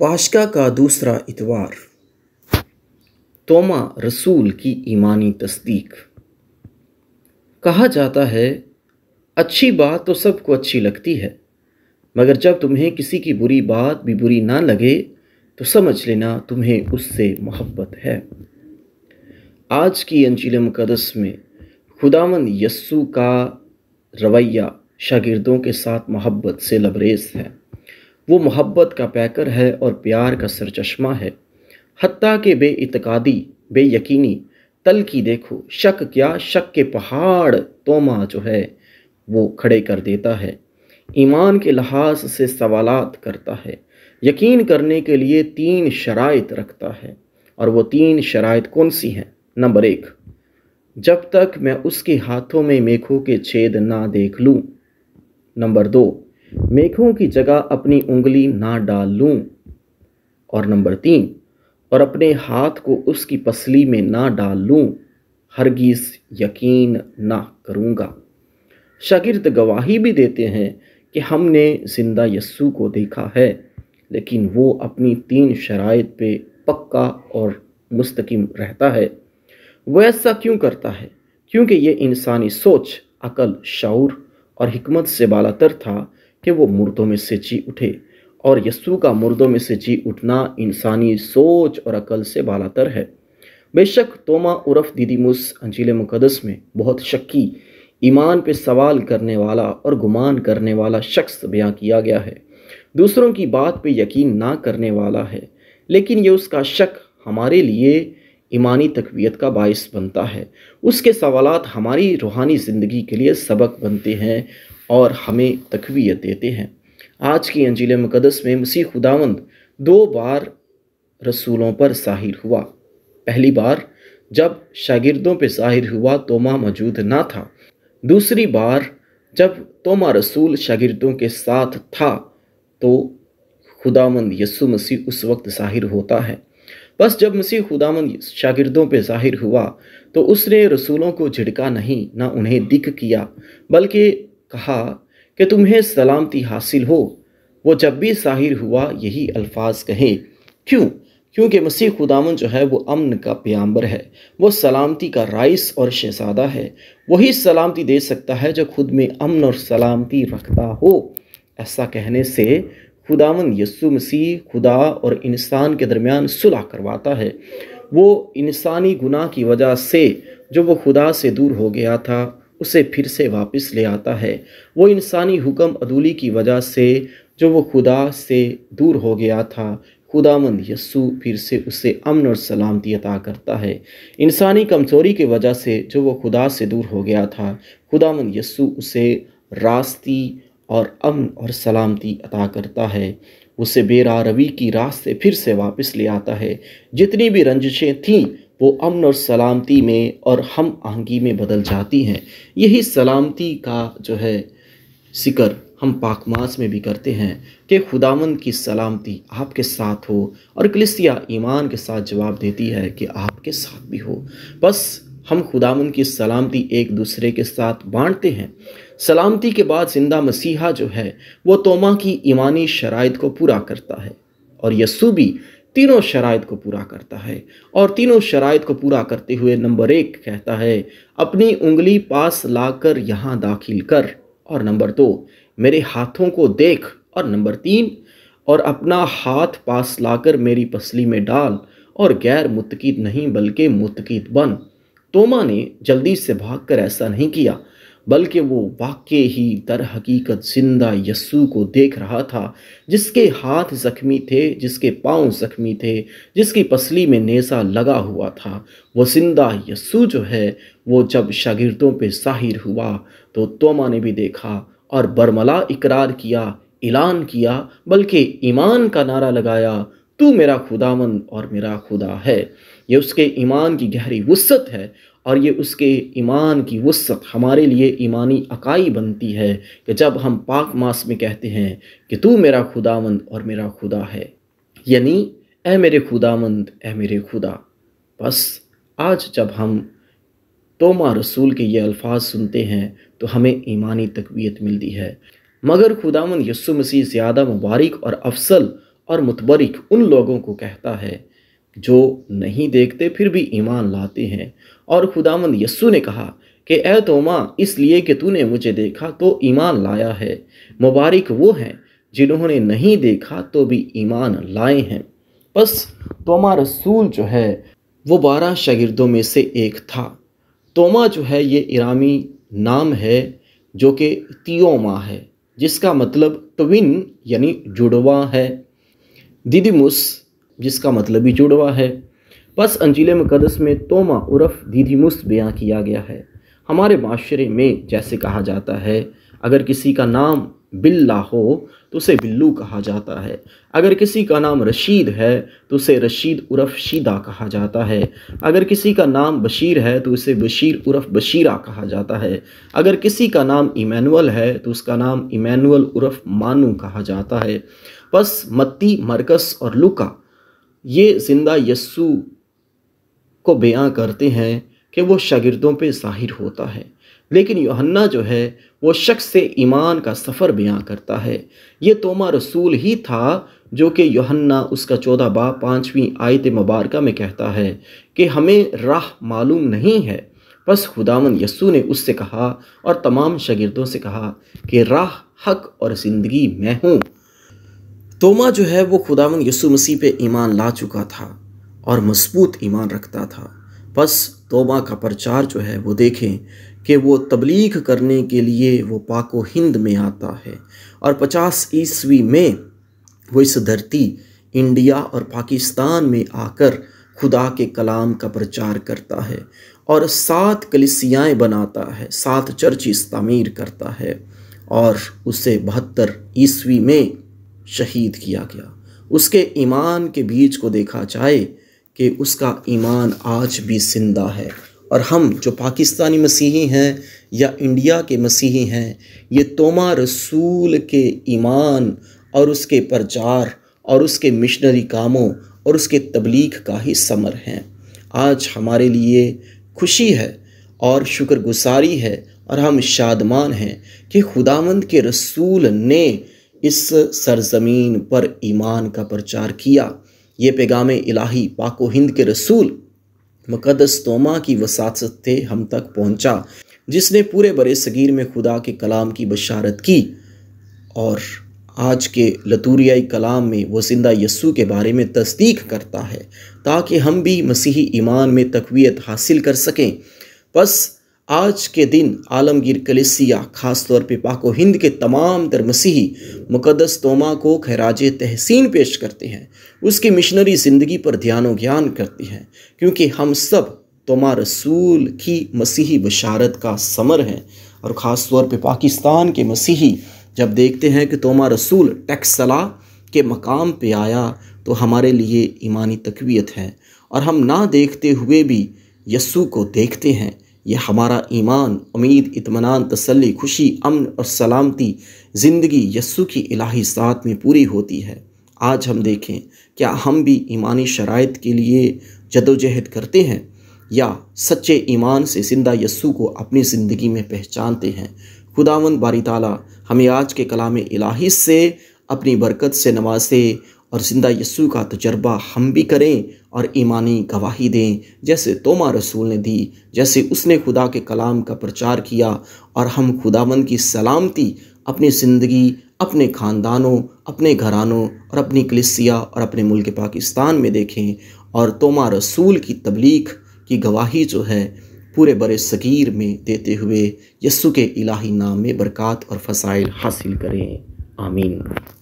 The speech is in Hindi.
पाशका का दूसरा इतवार तोमा रसूल की ईमानी तस्दीक कहा जाता है अच्छी बात तो सबको अच्छी लगती है मगर जब तुम्हें किसी की बुरी बात भी बुरी ना लगे तो समझ लेना तुम्हें उससे मोहब्बत है आज की अंजिल मुकदस में खुदावन यस्सु का रवैया शागिर्दों के साथ मोहब्बत से लबरेज है वो मोहब्बत का पैकर है और प्यार का सरचश्मा है हती के बे इतकादी बे यकीनी तल की देखो शक क्या शक के पहाड़ तोमा जो है वो खड़े कर देता है ईमान के लिहाज से सवालात करता है यकीन करने के लिए तीन शराइत रखता है और वो तीन शराइत कौन सी हैं नंबर एक जब तक मैं उसके हाथों में मेखों के छेद ना देख लूँ नंबर दो मेघों की जगह अपनी उंगली ना डाल लूँ और नंबर तीन और अपने हाथ को उसकी पसली में ना डाल लूँ हरगिज़ यकीन ना करूँगा शागिर्द गवाही भी देते हैं कि हमने जिंदा यस्सु को देखा है लेकिन वो अपनी तीन शराइ पे पक्का और मुस्तकिम रहता है वह ऐसा क्यों करता है क्योंकि ये इंसानी सोच अकल शौर और हमत से बालातर था कि वो मुर्दों में से जी उठे और यस्सु का मुर्दों में से जी उठना इंसानी सोच और अकल से बालातर है बेशक तोमा उर्फ दीदीमुस अंजील मुकदस में बहुत शक्की ईमान पे सवाल करने वाला और गुमान करने वाला शख्स बयां किया गया है दूसरों की बात पे यकीन ना करने वाला है लेकिन ये उसका शक हमारे लिए ईमानी तकवीत का बायस बनता है उसके सवालात हमारी रूहानी ज़िंदगी के लिए सबक बनते हैं और हमें तकवीत देते हैं आज की अंजील मुकदस में मसीह खुदावंद दो बार रसूलों पर ज़ाहिर हुआ पहली बार जब शागिर्दों पर ज़ाहिर हुआ तोमा मौजूद ना था दूसरी बार जब तोमा रसूल शागिर्दों के साथ था तो खुदामंद यसु मसीह उस वक्त ज़ाहिर होता है बस जब मसीह खुदामंद शागिर्दों पर ज़ाहिर हुआ तो उसने रसूलों को झिड़का नहीं ना उन्हें दिख किया बल्कि कहा कि तुम्हें सलामती हासिल हो वो जब भी साहिर हुआ यही अल्फाज कहें क्यों क्योंकि मसीह खुदामन जो है वो अमन का प्याम्बर है वो सलामती का राइस और शहजादा है वही सलामती दे सकता है जो खुद में अमन और सलामती रखता हो ऐसा कहने से खुदावन यसु मसीह खुदा और इंसान के दरमियान सुलह करवाता है वो इंसानी गुनाह की वजह से जो वो खुदा से दूर हो गया था उसे फिर से वापस ले आता है वो इंसानी हुक्म अदूली की वजह से जो वो खुदा से दूर हो गया था खुदामंद यस्सु फिर से उसे अमन और सलामती अता करता है इंसानी कमज़ोरी की वजह से जो वो खुदा से दूर हो गया था खुदामंद यस्सु उसे रास्ती और अमन और सलामती अता करता है उसे बेरारवी रवी की रास्ते फिर से वापस ले आता है जितनी भी रंजिशें थीं वो अमन और सलामती में और हम आहंगी में बदल जाती हैं यही सलामती का जो है जिक्र हम पाकमास में भी करते हैं कि खुदावंद की सलामती आपके साथ हो और कलिसिया ईमान के साथ जवाब देती है कि आपके साथ भी हो बस हम खुदावंद की सलामती एक दूसरे के साथ बांटते हैं सलामती के बाद जिंदा मसीहा जो है वो तोमा की ईमानी शराइ को पूरा करता है और यसू भी तीनों शराइत को पूरा करता है और तीनों शराइत को पूरा करते हुए नंबर एक कहता है अपनी उंगली पास लाकर यहाँ दाखिल कर और नंबर दो मेरे हाथों को देख और नंबर तीन और अपना हाथ पास लाकर मेरी पसली में डाल और गैर मुतकीद नहीं बल्कि मुतकीद बन तोमा ने जल्दी से भागकर ऐसा नहीं किया बल्कि वो वाक्य ही दर हकीकत जिंदा यस्सू को देख रहा था जिसके हाथ ज़ख्मी थे जिसके पाँव ज़ख्मी थे जिसकी पसली में नेसा लगा हुआ था वो जिंदा यस्सू जो है वो जब शागिर्दों पे साहिर हुआ तो तोमा ने भी देखा और बरमला इकरार किया ऐलान किया बल्कि ईमान का नारा लगाया तू मेरा खुदामंद और मेरा खुदा है ये उसके ईमान की गहरी वसत है और ये उसके ईमान की वसत हमारे लिए ईमानी अकाई बनती है कि जब हम पाक मास में कहते हैं कि तू मेरा खुदावंद और मेरा खुदा है यानी ए मेरे खुदावंद ए मेरे खुदा बस आज जब हम तोमा रसूल के ये अल्फाज सुनते हैं तो हमें ईमानी तकवीत मिलती है मगर खुदावन यसु मसीह ज़्यादा मुबारक और अफसल और मुतबरक उन लोगों को कहता है जो नहीं देखते फिर भी ईमान लाते हैं और खुदामंद यस्सु ने कहा कि ए तोमा इसलिए कि तूने मुझे देखा तो ईमान लाया है मुबारक वो हैं जिन्होंने नहीं देखा तो भी ईमान लाए हैं बस तोमा रसूल जो है वो बारह शागिर्दों में से एक था तोमा जो है ये इरामी नाम है जो कि तियोमा है जिसका मतलब ट्विन यानी जुड़वा है दिदिमुस जिसका मतलब भी जुड़वा है बस अंजिले मुकदस में तोमा उर्फ दीदी मुस्त बयाँ किया गया है हमारे माशरे में जैसे कहा जाता है अगर किसी का नाम बिल्ला हो तो उसे बिल्लू कहा जाता है अगर किसी का नाम रशीद है तो उसे रशीद उर्फ शीदा कहा जाता है अगर किसी का नाम बशीर है तो उसे बशीर उर्फ बशीरा कहा जाता है अगर किसी का नाम इमैनुअल है तो उसका नाम इमैनुअल उर्फ मानू कहा जाता है बस मत्ती मरकस और लुका ये जिंदा यस्सु को बयां करते हैं कि वो शागिर्दों पे ज़ाहिर होता है लेकिन योहन्ना जो है वो शख्स से ईमान का सफ़र बयां करता है ये तोमा रसूल ही था जो कि योहन्ना उसका चौदह बा पाँचवीं आयत मुबारक में कहता है कि हमें राह मालूम नहीं है बस खुदावन यसु ने उससे कहा और तमाम शागिर्दों से कहा कि राह हक और ज़िंदगी मैं हूँ तोमा जो है वो खुदावन यसु मसीह पे ईमान ला चुका था और मजबूत ईमान रखता था बस तोबा का प्रचार जो है वो देखें कि वो तबलीग करने के लिए वो पाको हिंद में आता है और पचास ईस्वी में वो इस धरती इंडिया और पाकिस्तान में आकर खुदा के कलाम का प्रचार करता है और सात कलिसियाएँ बनाता है सात चर्चिस तमीर करता है और उसे बहत्तर ईस्वी में शहीद किया गया उसके ईमान के बीज को देखा जाए कि उसका ईमान आज भी जिंदा है और हम जो पाकिस्तानी मसीही हैं या इंडिया के मसीही हैं ये तोमा रसूल के ईमान और उसके प्रचार और उसके मिशनरी कामों और उसके तबलीग का ही समर हैं आज हमारे लिए खुशी है और शुक्रगुजारी है और हम शादमान हैं कि खुदावंद के रसूल ने इस सरजमीन पर ईमान का प्रचार किया ये पैगाम इलाही पाको हिंद के रसूल मुक़दस तोमा की वसात थे हम तक पहुंचा जिसने पूरे बर सगीर में खुदा के कलाम की बशारत की और आज के लतूरियाई कलाम में वो जिंदा यस्सू के बारे में तस्दीक करता है ताकि हम भी मसीही ईमान में तकवीत हासिल कर सकें बस आज के दिन आलमगीर कलिसिया खासतौर पर पाको हिंद के तमाम दर मसीही मुकदस तोमा को खराज तहसीन पेश करते हैं उसकी मिशनरी ज़िंदगी पर ध्यान ज्ञान करती हैं क्योंकि हम सब तोमा रसूल की मसीही बशारत का समर हैं और ख़ास तौर पर पाकिस्तान के मसीही जब देखते हैं कि तोमा रसूल टैक्सला के मकाम पे आया तो हमारे लिए ईमानी तकवीत है और हम ना देखते हुए भी यस्सू को देखते हैं यह हमारा ईमान उम्मीद इतमान तसल्ली खुशी अमन और सलामती ज़िंदगी यस्सु की इलाही साथ में पूरी होती है आज हम देखें क्या हम भी ईमानी शराइ के लिए जदोजहद करते हैं या सच्चे ईमान से जिंदा यस्सु को अपनी ज़िंदगी में पहचानते हैं खुदावंद बारी ताला हमें आज के कलाम इलाही से अपनी बरकत से नवाजे और ज़िंदा यस्सु का तजर्बा हम भी करें और ईमानी गवाही दें जैसे तोमा रसूल ने दी जैसे उसने खुदा के कलाम का प्रचार किया और हम खुदावंद की सलामती अपनी ज़िंदगी अपने ख़ानदानों अपने घरानों और अपनी कलिसिया और अपने मुल्क पाकिस्तान में देखें और तोमा रसूल की तबलीग की गवाही जो है पूरे बर सगीर में देते हुए यस्सु के इलाही नाम में बरक़ात और फ़साइल हासिल करें आमीन